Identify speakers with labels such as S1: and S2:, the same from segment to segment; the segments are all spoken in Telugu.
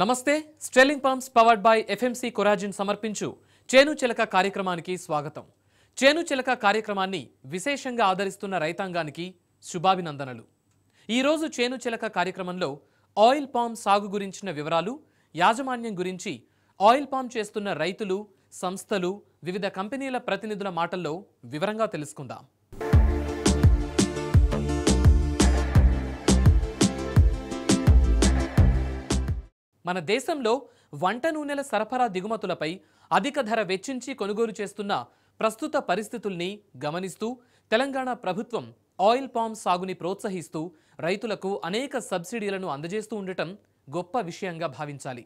S1: నమస్తే స్ట్రెల్లింగ్ పంప్స్ పవర్డ్ బై ఎఫ్ఎంసీ కొరాజిన్ సమర్పించు చేను చిలక కార్యక్రమానికి స్వాగతం చేను చిలక కార్యక్రమాన్ని విశేషంగా ఆదరిస్తున్న రైతాంగానికి శుభాభినందనలు ఈరోజు చేను చిలక కార్యక్రమంలో ఆయిల్ పామ్ సాగు గురించిన వివరాలు యాజమాన్యం గురించి ఆయిల్ పామ్ చేస్తున్న రైతులు సంస్థలు వివిధ కంపెనీల ప్రతినిధుల మాటల్లో వివరంగా తెలుసుకుందాం మన దేశంలో వంట నూనెల సరఫరా దిగుమతులపై అధిక ధర వెచ్చించి కొనుగోలు చేస్తున్న ప్రస్తుత పరిస్థితుల్ని గమనిస్తూ తెలంగాణ ప్రభుత్వం ఆయిల్ పామ్ సాగుని ప్రోత్సహిస్తూ రైతులకు అనేక సబ్సిడీలను అందజేస్తూ ఉండటం గొప్ప విషయంగా భావించాలి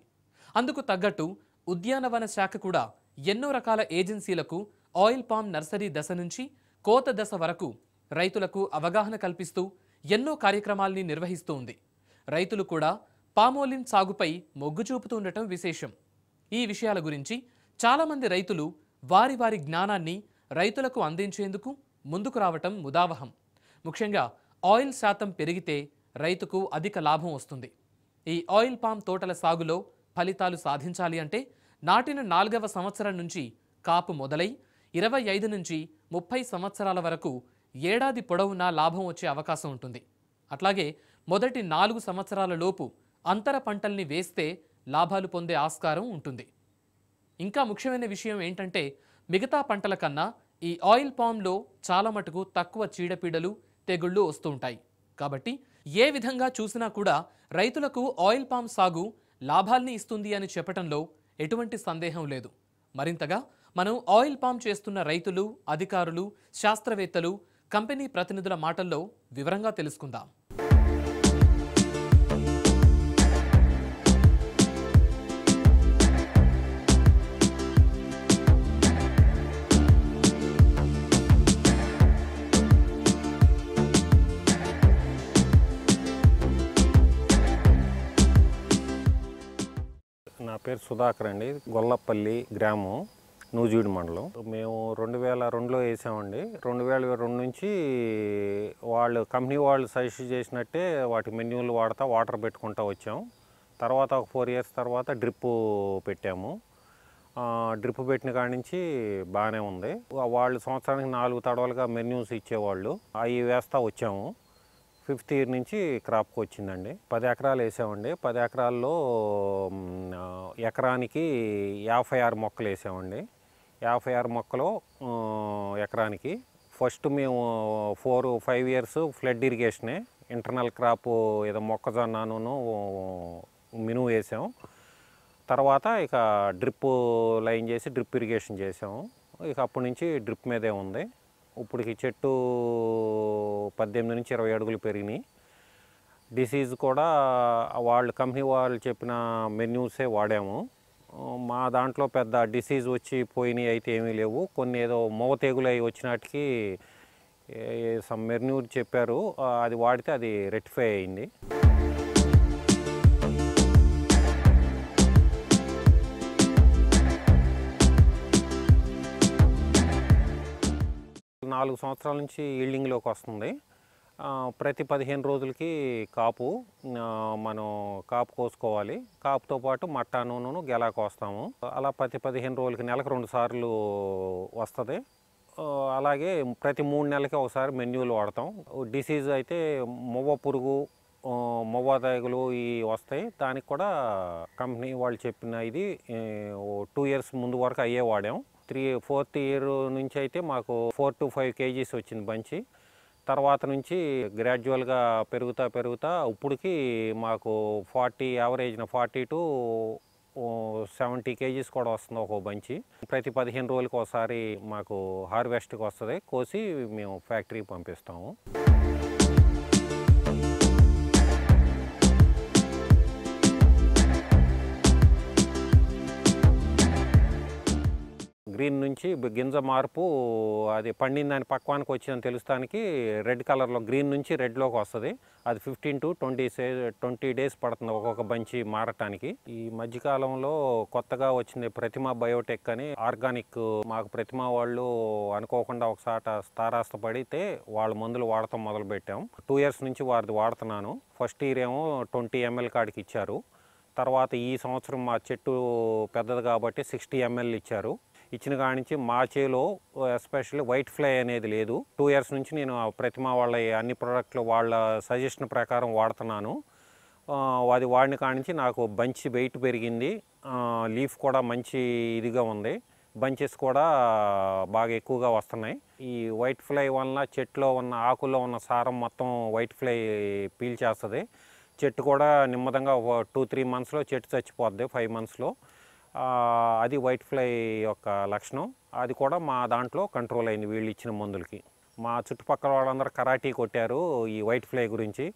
S1: అందుకు తగ్గట్టు ఉద్యానవన శాఖ కూడా ఎన్నో రకాల ఏజెన్సీలకు ఆయిల్ పామ్ నర్సరీ దశ నుంచి కోత దశ వరకు రైతులకు అవగాహన కల్పిస్తూ ఎన్నో కార్యక్రమాల్ని నిర్వహిస్తూ ఉంది రైతులు కూడా పామోలిన్ సాగుపై మొగ్గు చూపుతుండటం విశేషం ఈ విషయాల గురించి చాలామంది రైతులు వారి వారి జ్ఞానాన్ని రైతులకు అందించేందుకు ముందుకు రావటం ముదావహం ముఖ్యంగా ఆయిల్ శాతం పెరిగితే రైతుకు అధిక లాభం వస్తుంది ఈ ఆయిల్ పామ్ తోటల సాగులో ఫలితాలు సాధించాలి అంటే నాటిన నాలుగవ సంవత్సరం నుంచి కాపు మొదలై ఇరవై ఐదు నుంచి ముప్పై సంవత్సరాల వరకు ఏడాది పొడవునా లాభం వచ్చే అవకాశం ఉంటుంది అట్లాగే మొదటి నాలుగు సంవత్సరాల లోపు అంతర పంటల్ని వేస్తే లాభాలు పొందే ఆస్కారం ఉంటుంది ఇంకా ముఖ్యమైన విషయం ఏంటంటే మిగతా పంటల కన్నా ఈ ఆయిల్ పామ్లో చాలా మటుకు తక్కువ చీడపీడలు తెగుళ్ళు వస్తూ ఉంటాయి కాబట్టి ఏ విధంగా చూసినా కూడా రైతులకు ఆయిల్ పామ్ సాగు లాభాల్ని ఇస్తుంది అని చెప్పటంలో ఎటువంటి సందేహం లేదు మరింతగా మనం ఆయిల్ పామ్ చేస్తున్న రైతులు అధికారులు శాస్త్రవేత్తలు కంపెనీ ప్రతినిధుల మాటల్లో వివరంగా తెలుసుకుందాం
S2: నా పేరు సుధాకర్ అండి గొల్లపల్లి గ్రామం నూజివీడు మండలం మేము రెండు వేల రెండులో వేసామండి రెండు వేల రెండు నుంచి వాళ్ళు కంపెనీ వాళ్ళు సజెస్ట్ చేసినట్టే వాటి మెన్యూలు వాడతా వాటర్ పెట్టుకుంటూ వచ్చాము తర్వాత ఒక ఫోర్ ఇయర్స్ తర్వాత డ్రిప్పు పెట్టాము డ్రిప్పు పెట్టిన కాడి నుంచి బాగానే ఉంది వాళ్ళు సంవత్సరానికి నాలుగు తడవలుగా మెన్యూస్ ఇచ్చేవాళ్ళు అవి వేస్తూ వచ్చాము ఫిఫ్త్ ఇయర్ నుంచి క్రాప్కి వచ్చిందండి పది ఎకరాలు వేసామండి పది ఎకరాల్లో ఎకరానికి యాభై ఆరు మొక్కలు వేసామండి యాభై ఆరు మొక్కలు ఎకరానికి ఫస్ట్ మేము ఫోర్ ఫైవ్ ఇయర్స్ ఫ్లడ్ ఇరిగేషనే ఇంటర్నల్ క్రాప్ ఏదో మొక్కజొన్నను మినుము వేసాం తర్వాత ఇక డ్రిప్ లైన్ చేసి డ్రిప్ ఇరిగేషన్ చేసాము ఇక అప్పటి నుంచి డ్రిప్ మీదే ఉంది ఇప్పుడు ఈ చెట్టు పద్దెనిమిది నుంచి ఇరవై అడుగులు పెరిగినాయి డిసీజ్ కూడా వాళ్ళు కంపెనీ వాళ్ళు చెప్పిన మెన్యూసే వాడాము మా దాంట్లో పెద్ద డిసీజ్ వచ్చి పోయినాయి అయితే ఏమీ లేవు కొన్ని ఏదో మోవ తెగులు అవి వచ్చినాటికి సమ్ మెన్యూర్ చెప్పారు అది వాడితే అది రెక్టిఫై అయింది నాలుగు సంవత్సరాల నుంచి ఈల్డింగ్లోకి వస్తుంది ప్రతి పదిహేను రోజులకి కాపు మనం కాపు కోసుకోవాలి కాపుతో పాటు నూనెను గెలా కోస్తాము అలా ప్రతి పదిహేను రోజులకి నెలకు రెండు సార్లు వస్తుంది అలాగే ప్రతి మూడు నెలలకి ఒకసారి మెన్యూలు వాడతాం డిసీజ్ అయితే మువ్వ పురుగు మొవ్వా ఈ ఇవి వస్తాయి దానికి కూడా కంపెనీ వాళ్ళు చెప్పిన ఇది టూ ఇయర్స్ ముందు వరకు అయ్యే వాడాము త్రీ ఫోర్త్ ఇయర్ నుంచి అయితే మాకు ఫోర్ టు ఫైవ్ కేజీస్ వచ్చింది బంచి తర్వాత నుంచి గ్రాడ్యువల్గా పెరుగుతా పెరుగుతా ఇప్పటికి మాకు ఫార్టీ యావరేజ్న ఫార్టీ టు సెవెంటీ కేజీస్ కూడా వస్తుంది ఒక బంచి ప్రతి పదిహేను రోజులకు ఒకసారి మాకు హార్వెస్ట్కి వస్తుంది కోసి మేము ఫ్యాక్టరీకి పంపిస్తాము గ్రీన్ నుంచి గింజ మార్పు అది పండిందని పక్వానికి వచ్చిందని తెలుస్తానికి రెడ్ కలర్లో గ్రీన్ నుంచి రెడ్లోకి వస్తుంది అది fifteen to twenty twenty days పడుతుంది ఒక్కొక్క బంచి మారటానికి ఈ మధ్యకాలంలో కొత్తగా వచ్చింది ప్రతిమ బయోటెక్ అని ఆర్గానిక్ మాకు ప్రతిమ వాళ్ళు అనుకోకుండా ఒకసారి స్థారాస్త పడితే వాళ్ళ మందులు వాడటం మొదలుపెట్టాం టూ ఇయర్స్ నుంచి వారిది వాడుతున్నాను ఫస్ట్ ఇయర్ ఏమో ట్వంటీ ఎంఎల్ కాడికి ఇచ్చారు తర్వాత ఈ సంవత్సరం మా చెట్టు పెద్దది కాబట్టి సిక్స్టీ ఎంఎల్ ఇచ్చారు ఇచ్చిన కాడి నుంచి చేలో ఎస్పెషల్లీ వైట్ ఫ్లై అనేది లేదు టూ ఇయర్స్ నుంచి నేను ప్రతిమ వాళ్ళ అన్ని ప్రోడక్ట్లు వాళ్ళ సజెషన్ ప్రకారం వాడుతున్నాను అది వాడిన కాడి నుంచి నాకు బంచి వెయిట్ పెరిగింది లీఫ్ కూడా మంచి ఇదిగా ఉంది బంచెస్ కూడా బాగా ఎక్కువగా వస్తున్నాయి ఈ వైట్ ఫ్లై వలన చెట్లో ఉన్న ఆకుల్లో ఉన్న సారం మొత్తం వైట్ ఫ్లై పీల్చేస్తుంది చెట్టు కూడా నిమ్మదంగా టూ త్రీ మంత్స్లో చెట్టు చచ్చిపోద్ది ఫైవ్ మంత్స్లో అది వైట్ ఫ్లై యొక్క లక్షణం అది కూడా మా దాంట్లో కంట్రోల్ అయింది వీళ్ళు ఇచ్చిన మందులకి మా చుట్టుపక్కల వాళ్ళందరూ కరాటీ కొట్టారు ఈ వైట్ ఫ్లై గురించి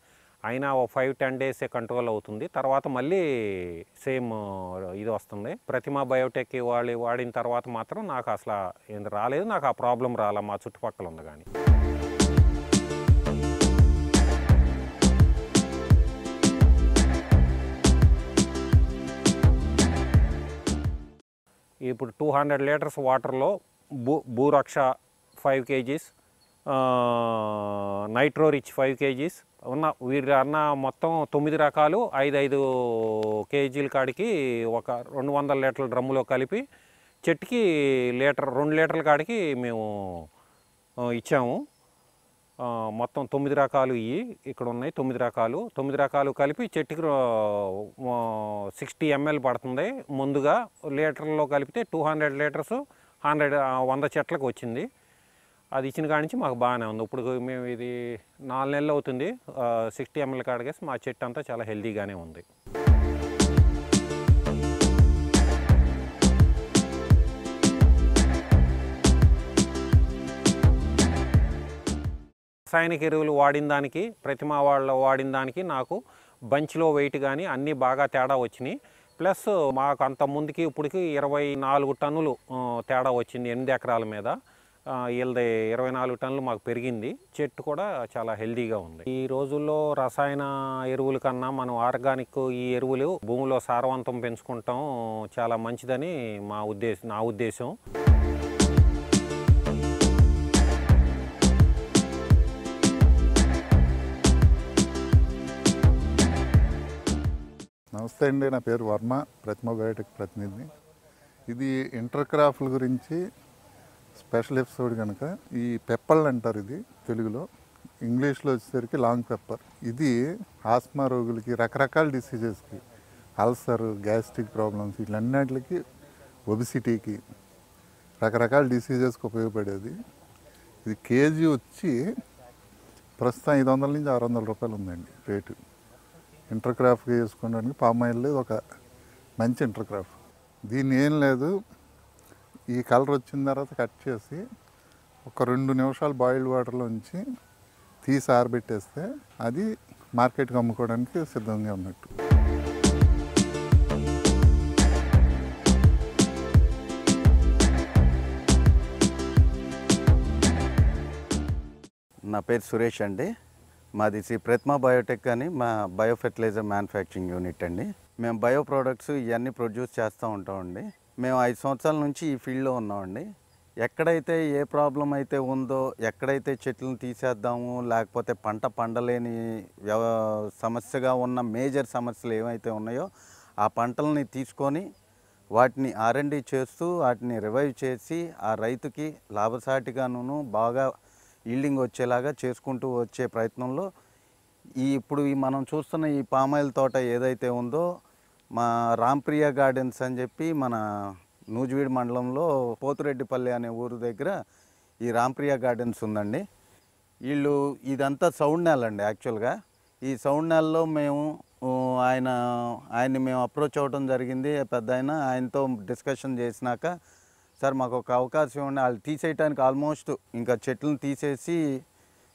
S2: అయినా ఓ ఫైవ్ టెన్ డేసే కంట్రోల్ అవుతుంది తర్వాత మళ్ళీ సేమ్ ఇది వస్తుంది ప్రతిమ బయోటెక్ వాళ్ళు వాడిన తర్వాత మాత్రం నాకు అసలు రాలేదు నాకు ఆ ప్రాబ్లం రాలే మా చుట్టుపక్కల ఉంది కానీ ఇప్పుడు టూ హండ్రెడ్ లీటర్స్ వాటర్లో భూ భూరక్ష five kgs nitro rich five kgs ఉన్న వీరి అన్న మొత్తం తొమ్మిది రకాలు ఐదు ఐదు కేజీల కాడికి ఒక రెండు వందల లీటర్ల డ్రమ్ములో కలిపి చెట్టుకి లీటర్ రెండు లీటర్ల కాడికి మేము ఇచ్చాము మొత్తం తొమ్మిది రకాలు ఇవి ఇక్కడ ఉన్నాయి తొమ్మిది రకాలు తొమ్మిది రకాలు కలిపి చెట్టుకి సిక్స్టీ ఎంఎల్ పడుతుంది ముందుగా లీటర్లో కలిపితే టూ హండ్రెడ్ లీటర్స్ హండ్రెడ్ వంద చెట్లకు వచ్చింది అది ఇచ్చిన కాడి నుంచి మాకు బాగానే ఉంది ఇప్పుడు మేము ఇది నాలుగు నెలలు అవుతుంది సిక్స్టీ ఎంఎల్ కాడగేసి మా చెట్టు అంతా చాలా హెల్దీగానే ఉంది రసాయనిక ఎరువులు వాడిన దానికి ప్రతిమా వాళ్ళు వాడిన దానికి నాకు బంచ్లో వెయిట్ కానీ అన్నీ బాగా తేడా వచ్చినాయి ప్లస్ మాకు అంత ముందుకి ఇప్పటికి ఇరవై నాలుగు టన్నులు తేడా వచ్చింది ఎనిమిది ఎకరాల మీద వీళ్ళది ఇరవై నాలుగు టన్నులు మాకు పెరిగింది చెట్టు కూడా చాలా హెల్దీగా ఉంది ఈ రోజుల్లో రసాయన ఎరువుల కన్నా మనం ఆర్గానిక్ ఈ ఎరువులు భూమిలో సారవంతం పెంచుకుంటాం చాలా మంచిదని మా ఉద్దేశం నా ఉద్దేశం నమస్తే అండి నా పేరు వర్మ బయోటెక్ ప్రతినిధి ఇది ఇంటర్ క్రాఫ్ట్ల గురించి స్పెషల్ ఎపిసోడ్ కనుక ఈ పెప్పర్ అంటారు ఇది తెలుగులో ఇంగ్లీష్లో వచ్చేసరికి లాంగ్ పెప్పర్ ఇది ఆస్మా రోగులకి రకరకాల డిసీజెస్కి అల్సర్ గ్యాస్ట్రిక్ ప్రాబ్లమ్స్ వీటన్నిటికి ఒబిసిటీకి రకరకాల డిసీజెస్కి ఉపయోగపడేది ఇది కేజీ వచ్చి ప్రస్తుతం ఐదు వందల నుంచి ఆరు వందల రూపాయలు ఉందండి రేటు ఇంటర్ క్రాఫ్ట్గా చేసుకోవడానికి పామ్ ఆయిల్ ఒక మంచి ఇంటర్ క్రాఫ్ట్ దీన్ని ఏం లేదు ఈ కలర్ వచ్చిన తర్వాత కట్ చేసి ఒక రెండు నిమిషాలు బాయిల్డ్ వాటర్లో ఉంచి తీసి ఆరబెట్టేస్తే అది మార్కెట్కి అమ్ముకోవడానికి సిద్ధంగా ఉన్నట్టు
S3: నా పేరు సురేష్ అండి మాది శ్రీ ప్రతిమ బయోటెక్ అని మా బయో ఫెర్టిలైజర్ మ్యానుఫ్యాక్చరింగ్ యూనిట్ అండి మేము బయో ప్రోడక్ట్స్ ఇవన్నీ ప్రొడ్యూస్ చేస్తూ ఉంటామండి మేము ఐదు సంవత్సరాల నుంచి ఈ ఫీల్డ్లో ఉన్నామండి ఎక్కడైతే ఏ ప్రాబ్లం అయితే ఉందో ఎక్కడైతే చెట్లను తీసేద్దాము లేకపోతే పంట పండలేని వ్యవ సమస్యగా ఉన్న మేజర్ సమస్యలు ఏమైతే ఉన్నాయో ఆ పంటలని తీసుకొని వాటిని ఆర్ఎండి చేస్తూ వాటిని రివైవ్ చేసి ఆ రైతుకి లాభసాటిగాను బాగా ఈల్డింగ్ వచ్చేలాగా చేసుకుంటూ వచ్చే ప్రయత్నంలో ఈ ఇప్పుడు ఈ మనం చూస్తున్న ఈ పామాయిల్ తోట ఏదైతే ఉందో మా రాంప్రియ గార్డెన్స్ అని చెప్పి మన నూజివీడు మండలంలో పోతురెడ్డిపల్లి అనే ఊరు దగ్గర ఈ రాంప్రియ గార్డెన్స్ ఉందండి వీళ్ళు ఇదంతా సౌండ్ నెల అండి యాక్చువల్గా ఈ సౌండ్ నెలలో మేము ఆయన ఆయన్ని మేము అప్రోచ్ అవ్వడం జరిగింది పెద్ద ఆయన ఆయనతో డిస్కషన్ చేసినాక సార్ మాకు ఒక అవకాశం ఇవ్వండి వాళ్ళు తీసేయటానికి ఆల్మోస్ట్ ఇంకా చెట్లను తీసేసి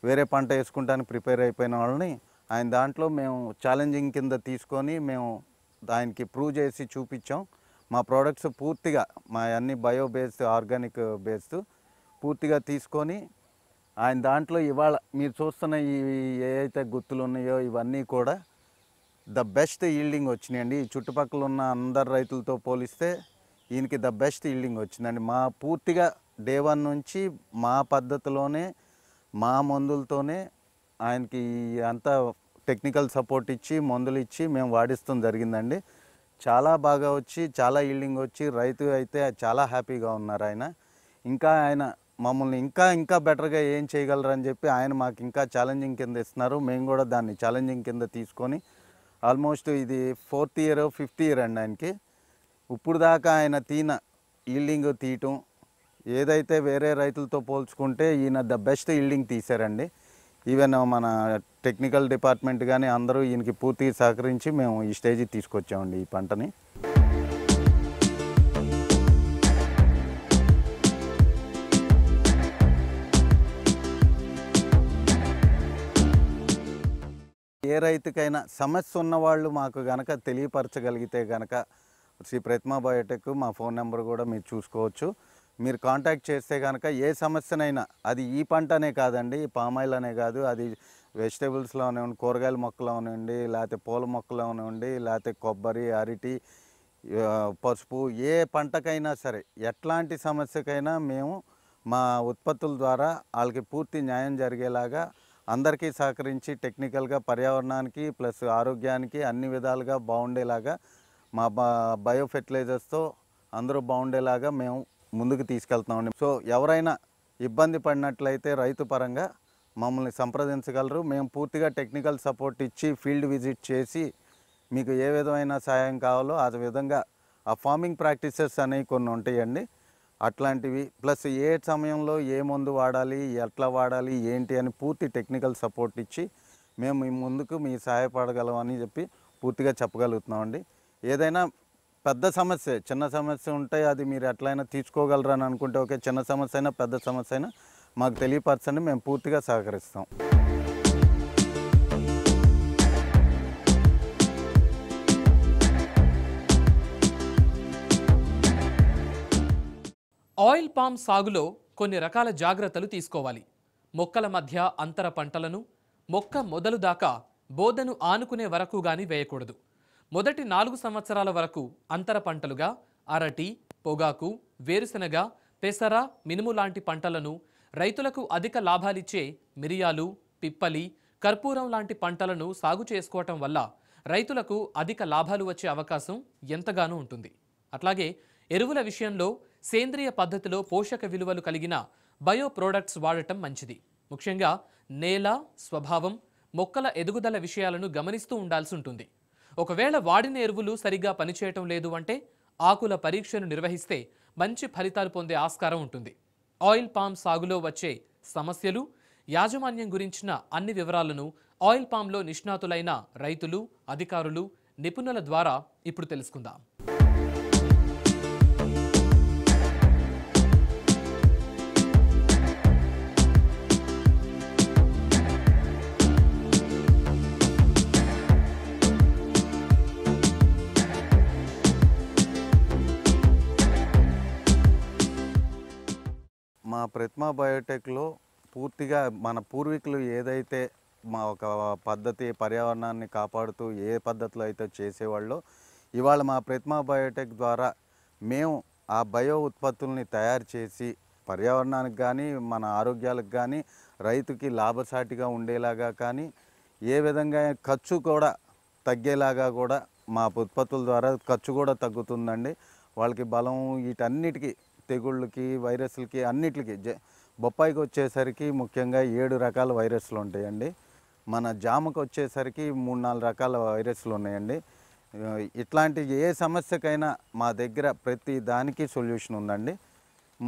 S3: వేరే పంట వేసుకుంటానికి ప్రిపేర్ అయిపోయిన వాళ్ళని ఆయన దాంట్లో మేము ఛాలెంజింగ్ కింద తీసుకొని మేము ఆయనకి ప్రూవ్ చేసి చూపించాం మా ప్రోడక్ట్స్ పూర్తిగా మా అన్ని బయో బేస్డ్ ఆర్గానిక్ బేస్డ్ పూర్తిగా తీసుకొని ఆయన దాంట్లో ఇవాళ మీరు చూస్తున్న ఈ ఏవైతే గుర్తులు ఉన్నాయో ఇవన్నీ కూడా ద బెస్ట్ ఈల్డింగ్ వచ్చినాయండి ఈ చుట్టుపక్కల ఉన్న అందరు రైతులతో పోలిస్తే ఈయనకి ద బెస్ట్ ఈల్డింగ్ వచ్చిందండి మా పూర్తిగా డే వన్ నుంచి మా పద్ధతిలోనే మా మందులతోనే ఆయనకి అంతా టెక్నికల్ సపోర్ట్ ఇచ్చి మందులు ఇచ్చి మేము వాడిస్తాం జరిగిందండి చాలా బాగా వచ్చి చాలా ఈల్డింగ్ వచ్చి రైతు అయితే చాలా హ్యాపీగా ఉన్నారు ఆయన ఇంకా ఆయన మమ్మల్ని ఇంకా ఇంకా బెటర్గా ఏం చేయగలరని చెప్పి ఆయన మాకు ఇంకా ఛాలెంజింగ్ కింద ఇస్తున్నారు మేము కూడా దాన్ని ఛాలెంజింగ్ కింద తీసుకొని ఆల్మోస్ట్ ఇది ఫోర్త్ ఇయర్ ఫిఫ్త్ ఇయర్ అండి ఆయనకి ఇప్పుడు దాకా ఆయన తీన ఈల్డింగ్ తీయటం ఏదైతే వేరే రైతులతో పోల్చుకుంటే ఈయన ద బెస్ట్ ఈల్డింగ్ తీశారండి ఈవెన్ మన టెక్నికల్ డిపార్ట్మెంట్ కానీ అందరూ ఈయనకి పూర్తిగా సహకరించి మేము ఈ స్టేజ్కి తీసుకొచ్చామండి ఈ పంటని ఏ రైతుకైనా సమస్య ఉన్నవాళ్ళు మాకు గనక తెలియపరచగలిగితే గనక శ్రీ ప్రతిమా బయోటెక్ మా ఫోన్ నెంబర్ కూడా మీరు చూసుకోవచ్చు మీరు కాంటాక్ట్ చేస్తే కనుక ఏ సమస్యనైనా అది ఈ పంట అనే కాదండి పామాయిల్ అనే కాదు అది వెజిటేబుల్స్లో ఉండి కూరగాయల మొక్కలో ఉండి లేకపోతే పూల మొక్కలో ఉండి లేకపోతే కొబ్బరి అరటి పసుపు ఏ పంటకైనా సరే ఎట్లాంటి సమస్యకైనా మేము మా ఉత్పత్తుల ద్వారా వాళ్ళకి పూర్తి న్యాయం జరిగేలాగా అందరికీ సహకరించి టెక్నికల్గా పర్యావరణానికి ప్లస్ ఆరోగ్యానికి అన్ని విధాలుగా బాగుండేలాగా మా బయో ఫెర్టిలైజర్స్తో అందరూ బాగుండేలాగా మేము ముందుకు తీసుకెళ్తున్నామండి సో ఎవరైనా ఇబ్బంది పడినట్లయితే రైతు పరంగా మమ్మల్ని సంప్రదించగలరు మేము పూర్తిగా టెక్నికల్ సపోర్ట్ ఇచ్చి ఫీల్డ్ విజిట్ చేసి మీకు ఏ విధమైన సహాయం కావాలో ఆ విధంగా ఆ ఫార్మింగ్ ప్రాక్టీసెస్ అనేవి కొన్ని ఉంటాయండి అట్లాంటివి ప్లస్ ఏ సమయంలో ఏ మందు వాడాలి ఎట్లా వాడాలి ఏంటి అని పూర్తి టెక్నికల్ సపోర్ట్ ఇచ్చి మేము ముందుకు మీ సహాయపడగలం అని చెప్పి పూర్తిగా చెప్పగలుగుతున్నామండి ఏదైనా పెద్ద సమస్య చిన్న సమస్య ఉంటే అది మీరు ఎట్లయినా తీసుకోగలరని అనుకుంటే ఓకే చిన్న సమస్య అయినా పెద్ద సమస్య అయినా మాకు తెలియపరచండి మేము పూర్తిగా సహకరిస్తాం
S1: ఆయిల్ పామ్ సాగులో కొన్ని రకాల జాగ్రత్తలు తీసుకోవాలి మొక్కల మధ్య అంతర పంటలను మొక్క మొదలు దాకా బోధను ఆనుకునే వరకు గాని వేయకూడదు మొదటి నాలుగు సంవత్సరాల వరకు అంతర పంటలుగా అరటి పొగాకు వేరుశెనగ పెసర మినుము లాంటి పంటలను రైతులకు అధిక లాభాలిచ్చే మిరియాలు పిప్పలి కర్పూరం లాంటి పంటలను సాగు చేసుకోవటం వల్ల రైతులకు అధిక లాభాలు వచ్చే అవకాశం ఎంతగానో ఉంటుంది అట్లాగే ఎరువుల విషయంలో సేంద్రియ పద్ధతిలో పోషక విలువలు కలిగిన బయో ప్రోడక్ట్స్ వాడటం మంచిది ముఖ్యంగా నేల స్వభావం మొక్కల ఎదుగుదల విషయాలను గమనిస్తూ ఉండాల్సి ఉంటుంది ఒకవేళ వాడిన ఎరువులు సరిగ్గా పనిచేయటం లేదు అంటే ఆకుల పరీక్షను నిర్వహిస్తే మంచి ఫలితాలు పొందే ఆస్కారం ఉంటుంది ఆయిల్ పామ్ సాగులో వచ్చే సమస్యలు యాజమాన్యం గురించిన అన్ని వివరాలను ఆయిల్ పామ్లో నిష్ణాతులైన రైతులు అధికారులు నిపుణుల ద్వారా ఇప్పుడు తెలుసుకుందాం
S3: మా ప్రతిమా బయోటెక్లో పూర్తిగా మన పూర్వీకులు ఏదైతే మా ఒక పద్ధతి పర్యావరణాన్ని కాపాడుతూ ఏ పద్ధతిలో అయితే చేసేవాళ్ళో ఇవాళ మా ప్రతిమా బయోటెక్ ద్వారా మేము ఆ బయో ఉత్పత్తుల్ని తయారు చేసి పర్యావరణానికి కానీ మన ఆరోగ్యాలకు కానీ రైతుకి లాభసాటిగా ఉండేలాగా కానీ ఏ విధంగా ఖర్చు కూడా తగ్గేలాగా కూడా మా ఉత్పత్తుల ద్వారా ఖర్చు కూడా తగ్గుతుందండి వాళ్ళకి బలం వీటన్నిటికీ తెగుళ్ళకి వైరస్లకి అన్నిటికి బొప్పాయికి వచ్చేసరికి ముఖ్యంగా ఏడు రకాల వైరస్లు ఉంటాయండి మన జామకు వచ్చేసరికి మూడు నాలుగు రకాల వైరస్లు ఉన్నాయండి ఇట్లాంటి ఏ సమస్యకైనా మా దగ్గర ప్రతి దానికి సొల్యూషన్ ఉందండి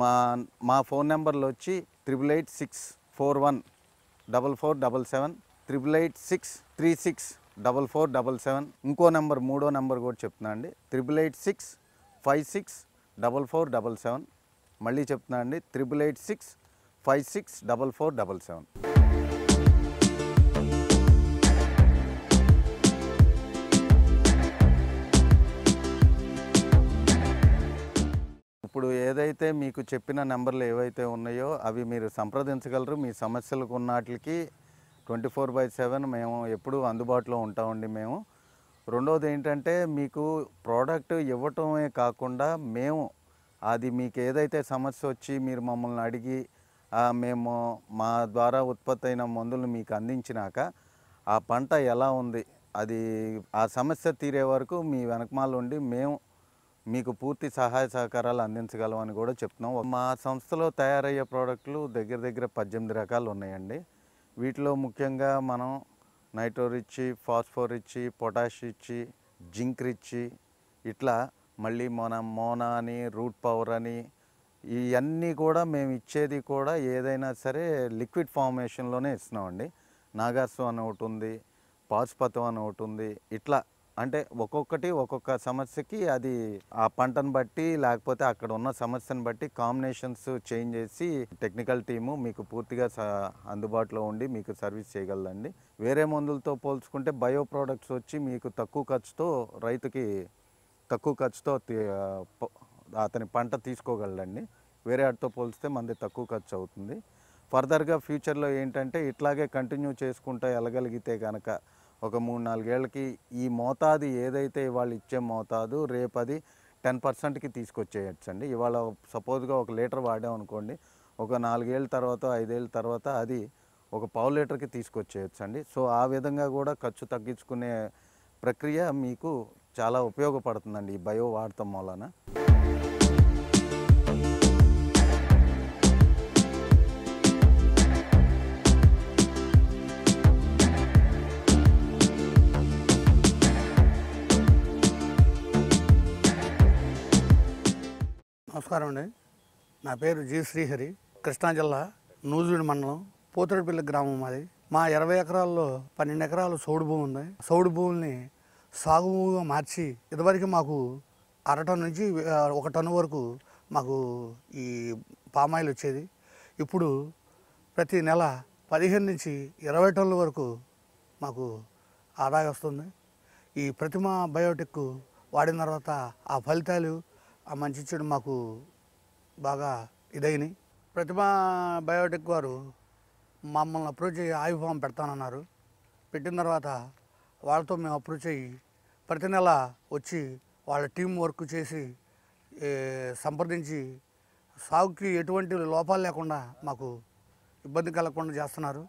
S3: మా మా ఫోన్ నెంబర్లు వచ్చి triple eight six four one double four double seven triple eight six three six double four double seven ఇంకో నెంబర్ మూడో నెంబర్ కూడా చెప్తున్నా అండి triple eight six five six double four double seven మళ్ళీ చెప్తున్నా అండి triple eight six five six double four double seven ఇప్పుడు ఏదైతే మీకు చెప్పిన నెంబర్లు ఏవైతే ఉన్నాయో అవి మీరు సంప్రదించగలరు మీ సమస్యలకు ఉన్నట్లకి ట్వంటీ ఫోర్ బై సెవెన్ మేము ఎప్పుడూ అందుబాటులో ఉంటామండి మేము రెండవది ఏంటంటే మీకు ప్రోడక్ట్ ఇవ్వటమే కాకుండా మేము అది మీకు ఏదైతే సమస్య వచ్చి మీరు మమ్మల్ని అడిగి మేము మా ద్వారా ఉత్పత్తి అయిన మందులు మీకు అందించినాక ఆ పంట ఎలా ఉంది అది ఆ సమస్య తీరే వరకు మీ వెనకమాల ఉండి మేము మీకు పూర్తి సహాయ సహకారాలు అందించగలమని కూడా చెప్తున్నాం మా సంస్థలో తయారయ్యే ప్రోడక్ట్లు దగ్గర దగ్గర పద్దెనిమిది రకాలు ఉన్నాయండి వీటిలో ముఖ్యంగా మనం నైట్రోర్ ఇచ్చి ఫాస్ఫోర్ ఇచ్చి పొటాష్ ఇచ్చి జింక్ ఇచ్చి ఇట్లా మళ్ళీ మన మోనా అని రూట్ పవర్ అని ఇవన్నీ కూడా మేము ఇచ్చేది కూడా ఏదైనా సరే లిక్విడ్ ఫార్మేషన్లోనే ఇస్తున్నామండి నాగార్సు అని ఒకటి ఉంది పాశుపతం అని ఒకటి ఉంది ఇట్లా అంటే ఒక్కొక్కటి ఒక్కొక్క సమస్యకి అది ఆ పంటను బట్టి లేకపోతే అక్కడ ఉన్న సమస్యను బట్టి కాంబినేషన్స్ చేంజ్ చేసి టెక్నికల్ టీము మీకు పూర్తిగా అందుబాటులో ఉండి మీకు సర్వీస్ చేయగలదండి వేరే మందులతో పోల్చుకుంటే బయో ప్రోడక్ట్స్ వచ్చి మీకు తక్కువ ఖర్చుతో రైతుకి తక్కువ ఖర్చుతో అతని పంట తీసుకోగలడండి వేరే వాటితో పోలిస్తే మంది తక్కువ ఖర్చు అవుతుంది ఫర్దర్గా ఫ్యూచర్లో ఏంటంటే ఇట్లాగే కంటిన్యూ చేసుకుంటూ వెళ్ళగలిగితే కనుక ఒక మూడు నాలుగేళ్లకి ఈ మోతాదు ఏదైతే ఇవాళ ఇచ్చే మోతాదు రేపు అది టెన్ పర్సెంట్కి అండి ఇవాళ సపోజ్గా ఒక లీటర్ వాడామనుకోండి ఒక నాలుగేళ్ళ తర్వాత ఐదేళ్ళ తర్వాత అది ఒక పావు లీటర్కి అండి సో ఆ విధంగా కూడా ఖర్చు తగ్గించుకునే ప్రక్రియ మీకు చాలా ఉపయోగపడుతుందండి ఈ బయో వాడటం వలన
S4: నమస్కారం అండి నా పేరు జి శ్రీహరి కృష్ణా జిల్లా నూజివీడు మండలం పోతుడిపల్లి గ్రామం మాది మా ఇరవై ఎకరాల్లో పన్నెండు ఎకరాలు సౌడు భూమి ఉంది సౌడు భూముల్ని సాగు భూమిగా మార్చి ఇదివరకు మాకు అర టన్ నుంచి ఒక టన్ను వరకు మాకు ఈ పామాయిల్ వచ్చేది ఇప్పుడు ప్రతి నెల పదిహేను నుంచి ఇరవై టన్నుల వరకు మాకు ఆదాయం వస్తుంది ఈ ప్రతిమ బయోటెక్ వాడిన తర్వాత ఆ ఫలితాలు ఆ మంచి చెడు మాకు బాగా ఇదైనవి ప్రతిభ బయోటెక్ వారు మమ్మల్ని అప్రోచ్ అయ్యి ఆయు ఫామ్ పెడతానన్నారు పెట్టిన తర్వాత వాళ్ళతో మేము అప్రోచ్ అయ్యి ప్రతి నెల వచ్చి వాళ్ళ టీం వర్క్ చేసి సంప్రదించి సాగుకి ఎటువంటి లోపాలు లేకుండా మాకు ఇబ్బంది కలగకుండా చేస్తున్నారు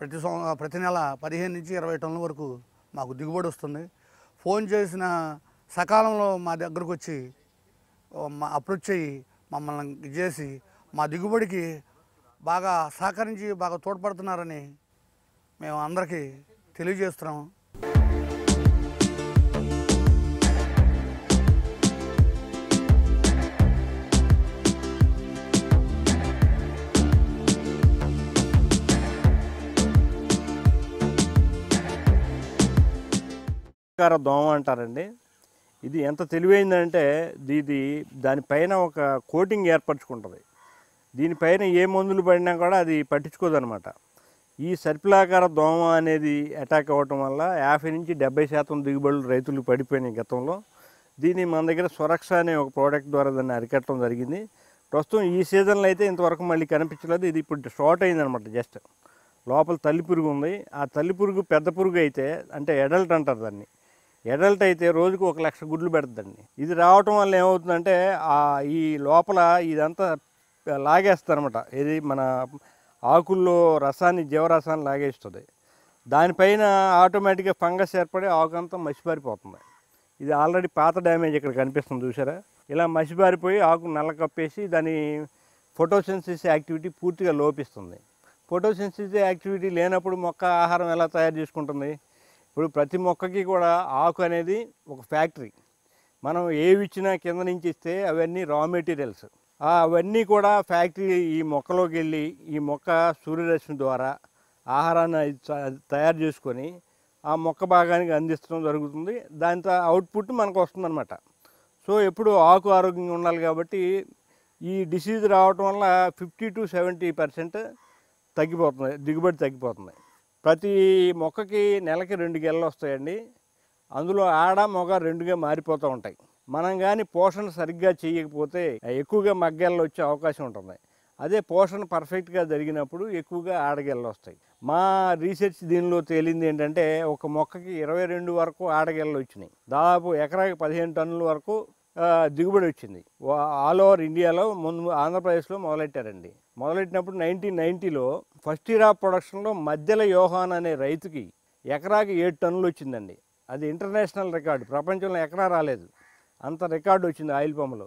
S4: ప్రతి ప్రతి నెల పదిహేను నుంచి ఇరవై టన్నుల వరకు మాకు దిగుబడి వస్తుంది ఫోన్ చేసిన సకాలంలో మా దగ్గరకు వచ్చి అప్రోచ్ అయ్యి మమ్మల్ని చేసి మా దిగుబడికి బాగా సహకరించి బాగా తోడ్పడుతున్నారని మేము అందరికీ తెలియజేస్తున్నాము
S5: దోమ అంటారండి ఇది ఎంత తెలివైందంటే ఇది దానిపైన ఒక కోటింగ్ ఏర్పరచుకుంటుంది దీనిపైన ఏ మందులు పడినా కూడా అది పట్టించుకోదనమాట ఈ సర్పిలాకార దోమ అనేది అటాక్ అవ్వటం వల్ల యాభై నుంచి డెబ్బై శాతం దిగుబడులు రైతులు పడిపోయినాయి గతంలో దీన్ని మన దగ్గర సురక్ష అనే ఒక ప్రోడక్ట్ ద్వారా దాన్ని అరికట్టడం జరిగింది ప్రస్తుతం ఈ సీజన్లో అయితే ఇంతవరకు మళ్ళీ కనిపించలేదు ఇది ఇప్పుడు షార్ట్ అయిందనమాట జస్ట్ లోపల తల్లి పురుగు ఉంది ఆ తల్లి పురుగు పెద్ద పురుగు అయితే అంటే ఎడల్ట్ అంటారు దాన్ని అడల్ట్ అయితే రోజుకు ఒక లక్ష గుడ్లు పెడద్దండి ఇది రావటం వల్ల ఏమవుతుందంటే ఈ లోపల ఇదంతా లాగేస్తారనమాట ఇది మన ఆకుల్లో రసాన్ని జీవరసాన్ని లాగేస్తుంది దానిపైన ఆటోమేటిక్గా ఫంగస్ ఏర్పడి ఆకు అంతా మసిపారిపోతుంది ఇది ఆల్రెడీ పాత డ్యామేజ్ ఇక్కడ కనిపిస్తుంది చూసారా ఇలా మసిబారిపోయి ఆకు నల్ల కప్పేసి దాని ఫోటోసెన్సిస్ యాక్టివిటీ పూర్తిగా లోపిస్తుంది ఫోటోసెన్సిస్ యాక్టివిటీ లేనప్పుడు మొక్క ఆహారం ఎలా తయారు చేసుకుంటుంది ఇప్పుడు ప్రతి మొక్కకి కూడా ఆకు అనేది ఒక ఫ్యాక్టరీ మనం ఏవి ఇచ్చినా కింద నుంచి ఇస్తే అవన్నీ రా మెటీరియల్స్ అవన్నీ కూడా ఫ్యాక్టరీ ఈ మొక్కలోకి వెళ్ళి ఈ మొక్క సూర్యరశ్మి ద్వారా ఆహారాన్ని తయారు చేసుకొని ఆ మొక్క భాగానికి అందిస్తడం జరుగుతుంది దాంతో అవుట్పుట్ మనకు వస్తుందన్నమాట సో ఎప్పుడు ఆకు ఆరోగ్యంగా ఉండాలి కాబట్టి ఈ డిసీజ్ రావటం వల్ల ఫిఫ్టీ టు సెవెంటీ పర్సెంట్ తగ్గిపోతుంది దిగుబడి తగ్గిపోతుంది ప్రతి మొక్కకి నెలకి రెండు గెలలు వస్తాయండి అందులో ఆడ మొగ రెండుగా మారిపోతూ ఉంటాయి మనం కానీ పోషణ సరిగ్గా చేయకపోతే ఎక్కువగా మగ్గెళ్ళు వచ్చే అవకాశం ఉంటుంది అదే పోషణ పర్ఫెక్ట్గా జరిగినప్పుడు ఎక్కువగా ఆడగెళ్ళు వస్తాయి మా రీసెర్చ్ దీనిలో తేలింది ఏంటంటే ఒక మొక్కకి ఇరవై రెండు వరకు ఆడగెళ్ళు వచ్చినాయి దాదాపు ఎకరాకి పదిహేను టన్నుల వరకు దిగుబడి వచ్చింది ఆల్ ఓవర్ ఇండియాలో ముందు ఆంధ్రప్రదేశ్లో మొదలెట్టారండి మొదలెట్టినప్పుడు నైన్టీన్ నైంటీలో ఫస్ట్ ఇయర్ ఆఫ్ ప్రొడక్షన్లో మధ్యల యోహాన్ అనే రైతుకి ఎకరాకి ఏడు టన్నులు వచ్చిందండి అది ఇంటర్నేషనల్ రికార్డు ప్రపంచంలో ఎక్కడా రాలేదు అంత రికార్డు వచ్చింది ఆయిల్ పంపులో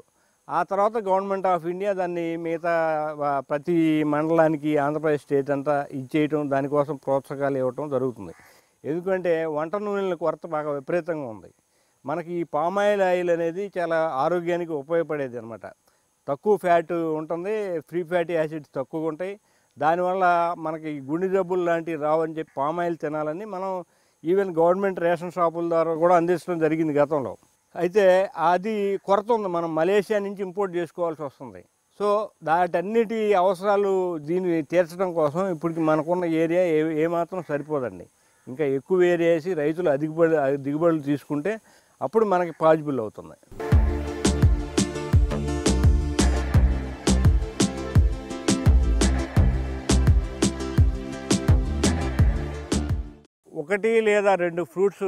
S5: ఆ తర్వాత గవర్నమెంట్ ఆఫ్ ఇండియా దాన్ని మిగతా ప్రతి మండలానికి ఆంధ్రప్రదేశ్ స్టేట్ అంతా ఇచ్చేయటం దానికోసం ప్రోత్సాహాలు ఇవ్వటం జరుగుతుంది ఎందుకంటే వంట నూనెల కొరత బాగా విపరీతంగా ఉంది మనకి ఈ పామాయిల్ ఆయిల్ అనేది చాలా ఆరోగ్యానికి ఉపయోగపడేది అనమాట తక్కువ ఫ్యాట్ ఉంటుంది ఫ్రీ ఫ్యాటీ యాసిడ్స్ తక్కువగా ఉంటాయి దానివల్ల మనకి గుండె జబ్బులు లాంటివి రావని చెప్పి పామాయిల్ తినాలని మనం ఈవెన్ గవర్నమెంట్ రేషన్ షాపుల ద్వారా కూడా అందించడం జరిగింది గతంలో అయితే అది కొరత ఉంది మనం మలేషియా నుంచి ఇంపోర్ట్ చేసుకోవాల్సి వస్తుంది సో దాటన్నిటి అవసరాలు దీన్ని తీర్చడం కోసం ఇప్పటికి మనకున్న ఏరియా ఏ ఏమాత్రం సరిపోదండి ఇంకా ఎక్కువ ఏరియా వేసి రైతులు అదిగుబడి దిగుబడులు తీసుకుంటే అప్పుడు మనకి పాజిబుల్ అవుతుంది ఒకటి లేదా రెండు ఫ్రూట్స్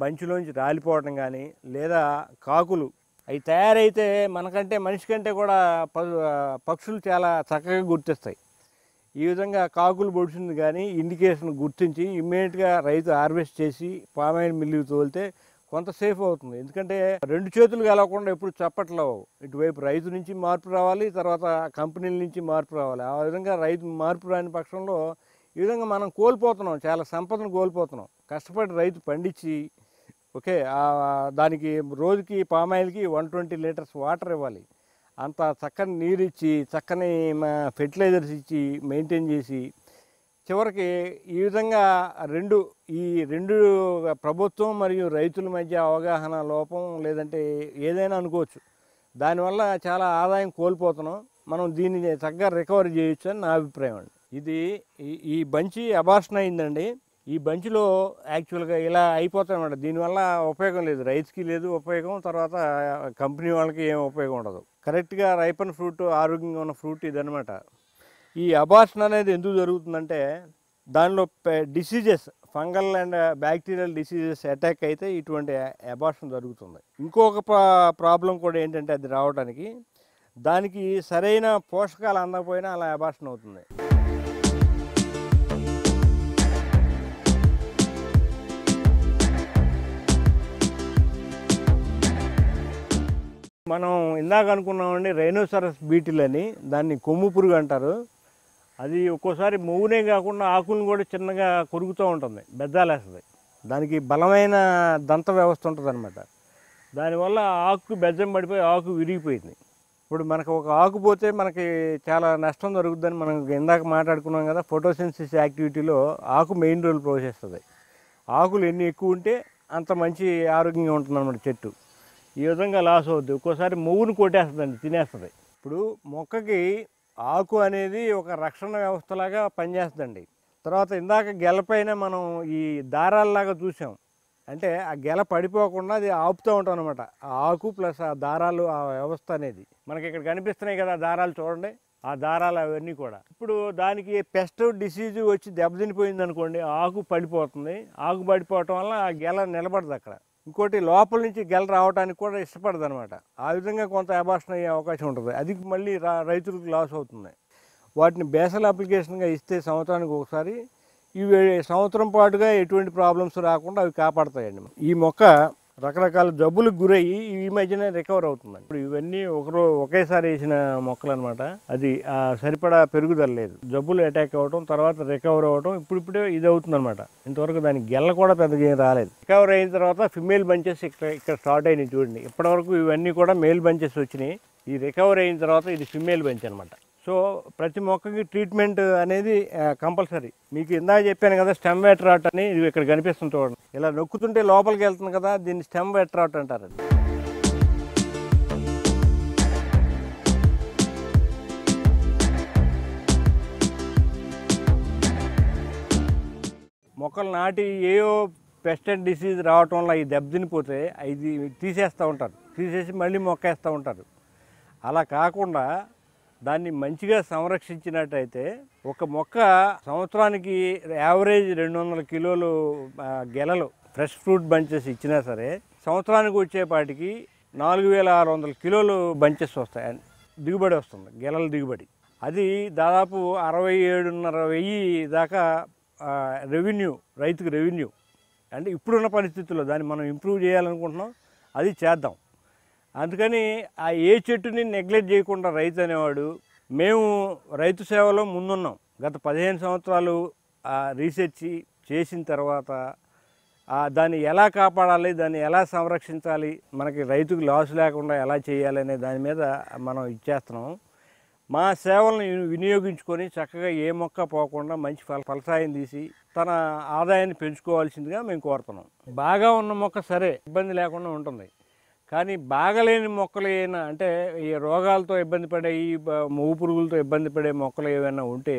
S5: బంచిలోంచి రాలిపోవడం కానీ లేదా కాకులు అవి తయారైతే మనకంటే మనిషి కంటే కూడా పక్షులు చాలా చక్కగా గుర్తిస్తాయి ఈ విధంగా కాకులు పొడిచింది కానీ ఇండికేషన్ గుర్తించి ఇమ్మీడియట్గా రైతు హార్వెస్ట్ చేసి పామాయిల్ మిల్లు తోలితే కొంత సేఫ్ అవుతుంది ఎందుకంటే రెండు చేతులు కలవకుండా ఎప్పుడు చప్పట్లు ఇటువైపు రైతు నుంచి మార్పు రావాలి తర్వాత కంపెనీల నుంచి మార్పు రావాలి ఆ విధంగా రైతు మార్పు రాని పక్షంలో ఈ విధంగా మనం కోల్పోతున్నాం చాలా సంపదను కోల్పోతున్నాం కష్టపడి రైతు పండించి ఓకే దానికి రోజుకి పామాయిల్కి వన్ ట్వంటీ లీటర్స్ వాటర్ ఇవ్వాలి అంత చక్కని నీరు ఇచ్చి చక్కని ఫెర్టిలైజర్స్ ఇచ్చి మెయింటైన్ చేసి చివరికి ఈ విధంగా రెండు ఈ రెండు ప్రభుత్వం మరియు రైతుల మధ్య అవగాహన లోపం లేదంటే ఏదైనా అనుకోవచ్చు దానివల్ల చాలా ఆదాయం కోల్పోతున్నాం మనం దీన్ని చక్కగా రికవరీ చేయొచ్చు అని నా అభిప్రాయం అండి ఇది ఈ బంచి అబార్షన్ అయిందండి ఈ బంచిలో యాక్చువల్గా ఇలా అయిపోతాయన్నమాట దీనివల్ల ఉపయోగం లేదు రైతుకి లేదు ఉపయోగం తర్వాత కంపెనీ వాళ్ళకి ఏం ఉపయోగం ఉండదు కరెక్ట్గా రైపన్ ఫ్రూట్ ఆరోగ్యంగా ఉన్న ఫ్రూట్ ఇదనమాట ఈ అబార్షన్ అనేది ఎందుకు జరుగుతుందంటే దానిలో diseases fungal and bacterial diseases attack అయితే ఇటువంటి అబార్షన్ జరుగుతుంది ఇంకొక ప్రాబ్లం కూడా ఏంటంటే అది రావడానికి దానికి సరైన పోషకాలు అందకపోయినా అలా అబార్షన్ అవుతుంది మనం ఇందాక అనుకున్నామండి రైనోసరస్ బీటిల్ అని దాన్ని కొమ్ము పురుగు అంటారు అది ఒక్కోసారి మొగునే కాకుండా ఆకులను కూడా చిన్నగా కొరుకుతూ ఉంటుంది బెజ్జాలేస్తుంది దానికి బలమైన దంత వ్యవస్థ ఉంటుంది అనమాట దానివల్ల ఆకు బెజ్జం పడిపోయి ఆకు విరిగిపోయింది ఇప్పుడు మనకు ఒక ఆకు పోతే మనకి చాలా నష్టం జరుగుతుందని మనం ఇందాక మాట్లాడుకున్నాం కదా ఫోటోసెన్సిస్ యాక్టివిటీలో ఆకు మెయిన్ రోల్ పోషిస్తుంది ఆకులు ఎన్ని ఎక్కువ ఉంటే అంత మంచి ఆరోగ్యంగా ఉంటుంది అన్నమాట చెట్టు ఈ విధంగా లాస్ అవుద్ది ఒక్కోసారి మొవ్వును కొట్టేస్తుందండి తినేస్తుంది ఇప్పుడు మొక్కకి ఆకు అనేది ఒక రక్షణ వ్యవస్థలాగా పనిచేస్తుందండి తర్వాత ఇందాక గెలపైన మనం ఈ దారాలలాగా చూసాం అంటే ఆ గెల పడిపోకుండా అది ఆపుతూ ఉంటాం అనమాట ఆ ఆకు ప్లస్ ఆ దారాలు ఆ వ్యవస్థ అనేది మనకి ఇక్కడ కనిపిస్తున్నాయి కదా దారాలు చూడండి ఆ దారాలు అవన్నీ కూడా ఇప్పుడు దానికి పెస్ట్ డిసీజు వచ్చి దెబ్బతినిపోయింది అనుకోండి ఆకు పడిపోతుంది ఆకు పడిపోవటం వల్ల ఆ గెల నిలబడదు అక్కడ ఇంకోటి లోపల నుంచి గెల రావడానికి కూడా ఇష్టపడదు అనమాట ఆ విధంగా కొంత అబార్షన్ అయ్యే అవకాశం ఉంటుంది అది మళ్ళీ రైతులకు లాస్ అవుతుంది వాటిని బేసల్ అప్లికేషన్గా ఇస్తే సంవత్సరానికి ఒకసారి ఇవి సంవత్సరం పాటుగా ఎటువంటి ప్రాబ్లమ్స్ రాకుండా అవి కాపాడతాయండి ఈ మొక్క రకరకాల జబ్బులకు గురయ్యి ఈ మధ్యనే రికవర్ అవుతుంది ఇప్పుడు ఇవన్నీ ఒకరో ఒకేసారి వేసిన మొక్కలు అనమాట అది సరిపడా పెరుగుదల లేదు జబ్బులు అటాక్ అవ్వడం తర్వాత రికవర్ అవ్వడం ఇప్పుడిప్పుడే ఇది అవుతుంది అనమాట ఇంతవరకు దాని గెల్ల కూడా పెద్దగా రాలేదు రికవర్ అయిన తర్వాత ఫిమేల్ బంచెస్ ఇక్కడ ఇక్కడ స్టార్ట్ అయినాయి చూడండి ఇప్పటివరకు ఇవన్నీ కూడా మేల్ బంచెస్ వచ్చినాయి ఈ రికవర్ అయిన తర్వాత ఇది ఫిమేల్ బంచ్ అనమాట సో ప్రతి మొక్కకి ట్రీట్మెంట్ అనేది కంపల్సరీ మీకు ఇందాక చెప్పాను కదా స్టెమ్ వెట్రాట్ అని ఇది ఇక్కడ కనిపిస్తుంది చూడండి ఇలా నొక్కుతుంటే లోపలికి వెళ్తుంది కదా దీన్ని స్టెమ్ వెట్రాట్ అంటారండి మొక్కలు నాటి ఏయో పెస్టెడ్ డిసీజ్ రావటం వల్ల ఈ దెబ్బతినిపోతే ఇది తీసేస్తూ ఉంటారు తీసేసి మళ్ళీ మొక్క వేస్తూ ఉంటారు అలా కాకుండా దాన్ని మంచిగా సంరక్షించినట్టయితే ఒక మొక్క సంవత్సరానికి యావరేజ్ రెండు వందల కిలోలు గెలలు ఫ్రెష్ ఫ్రూట్ బంచెస్ ఇచ్చినా సరే సంవత్సరానికి వచ్చేపాటికి నాలుగు వేల ఆరు వందల కిలోలు బంచెస్ వస్తాయి దిగుబడి వస్తుంది గెలల దిగుబడి అది దాదాపు అరవై ఏడున్నర వెయ్యి దాకా రెవెన్యూ రైతుకు రెవెన్యూ అంటే ఇప్పుడున్న పరిస్థితుల్లో దాన్ని మనం ఇంప్రూవ్ చేయాలనుకుంటున్నాం అది చేద్దాం అందుకని ఆ ఏ చెట్టుని నెగ్లెక్ట్ చేయకుండా రైతు అనేవాడు మేము రైతు సేవలో ముందున్నాం గత పదిహేను సంవత్సరాలు ఆ రీసెర్చ్ చేసిన తర్వాత దాన్ని ఎలా కాపాడాలి దాన్ని ఎలా సంరక్షించాలి మనకి రైతుకు లాస్ లేకుండా ఎలా చేయాలి అనే దాని మీద మనం ఇచ్చేస్తున్నాం మా సేవలను వినియోగించుకొని చక్కగా ఏ మొక్క పోకుండా మంచి ఫల ఫలసాయం తీసి తన ఆదాయాన్ని పెంచుకోవాల్సిందిగా మేము కోరుతున్నాం బాగా ఉన్న మొక్క సరే ఇబ్బంది లేకుండా ఉంటుంది కానీ బాగలేని మొక్కలు ఏమైనా అంటే ఈ రోగాలతో ఇబ్బంది పడే ఈ మూగు పురుగులతో ఇబ్బంది పడే మొక్కలు ఏమైనా ఉంటే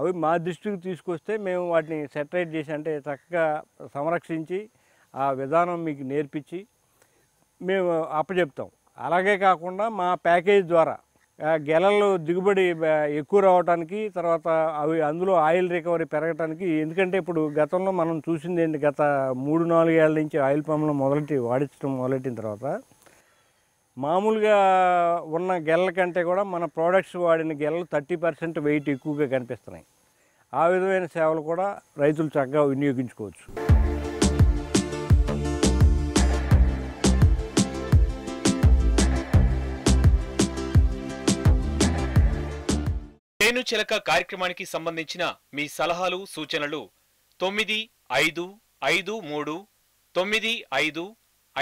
S5: అవి మా దృష్టికి తీసుకొస్తే మేము వాటిని సెటరేట్ చేసి అంటే చక్కగా సంరక్షించి ఆ విధానం మీకు నేర్పించి మేము అప్పచెప్తాం అలాగే కాకుండా మా ప్యాకేజ్ ద్వారా గెలలు దిగుబడి ఎక్కువ రావటానికి తర్వాత అవి అందులో ఆయిల్ రికవరీ పెరగటానికి ఎందుకంటే ఇప్పుడు గతంలో మనం చూసింది ఏంటి గత మూడు నాలుగు ఏళ్ళ నుంచి ఆయిల్ పంపులు మొదలెట్టి వాడించడం మొదలెట్టిన తర్వాత మామూలుగా ఉన్న గెలల కంటే కూడా మన ప్రోడక్ట్స్ వాడిన గెలలు థర్టీ పర్సెంట్ వెయిట్ ఎక్కువగా కనిపిస్తున్నాయి ఆ విధమైన సేవలు కూడా రైతులు చక్కగా వినియోగించుకోవచ్చు
S1: చిలక కార్యక్రమానికి సంబంధించిన మీ సలహాలు సూచనలు తొమ్మిది ఐదు ఐదు మూడు తొమ్మిది ఐదు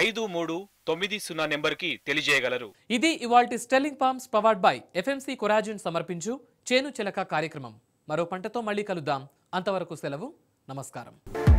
S1: ఐదు మూడు తొమ్మిది సున్నా నెంబర్కి తెలియజేయగలరు ఇది ఇవాల్టి sterling farms powered by FMC Coragen సమర్పించు చేను చిలక కార్యక్రమం మరో పంటతో మళ్ళీ కలుద్దాం అంతవరకు సెలవు నమస్కారం